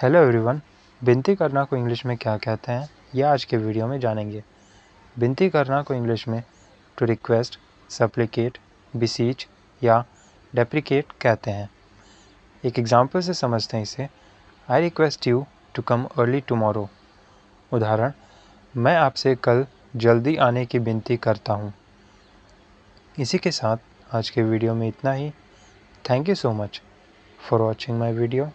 hello everyone बिनती करना को इंग्लिश में क्या कहते हैं ये आज के वीडियो में जानेंगे बिनती करना को इंग्लिश में टू रिक्वेस्ट सप्लिकेट बिसीच या डेप्रिकेट कहते हैं एक एग्जांपल से समझते हैं इसे I request you to come early tomorrow उदाहरण मैं आपसे कल जल्दी आने की विनती करता हूँ इसी के साथ आज के वीडियो में इतना ही thank you so much for watching my video